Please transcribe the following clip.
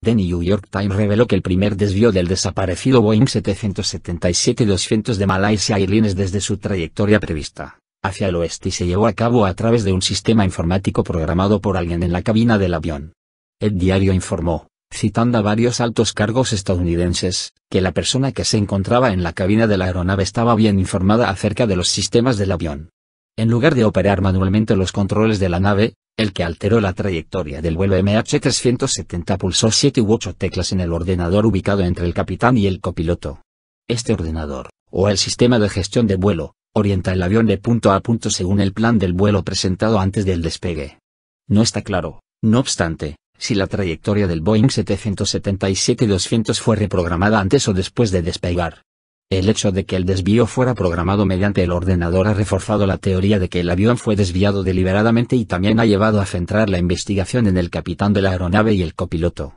The New York Times reveló que el primer desvío del desaparecido Boeing 777-200 de Malaysia Airlines desde su trayectoria prevista, hacia el oeste y se llevó a cabo a través de un sistema informático programado por alguien en la cabina del avión. El diario informó, citando a varios altos cargos estadounidenses, que la persona que se encontraba en la cabina de la aeronave estaba bien informada acerca de los sistemas del avión. En lugar de operar manualmente los controles de la nave, el que alteró la trayectoria del vuelo MH370 pulsó 7 u 8 teclas en el ordenador ubicado entre el capitán y el copiloto. Este ordenador, o el sistema de gestión de vuelo, orienta el avión de punto a punto según el plan del vuelo presentado antes del despegue. No está claro, no obstante, si la trayectoria del Boeing 777-200 fue reprogramada antes o después de despegar. El hecho de que el desvío fuera programado mediante el ordenador ha reforzado la teoría de que el avión fue desviado deliberadamente y también ha llevado a centrar la investigación en el capitán de la aeronave y el copiloto.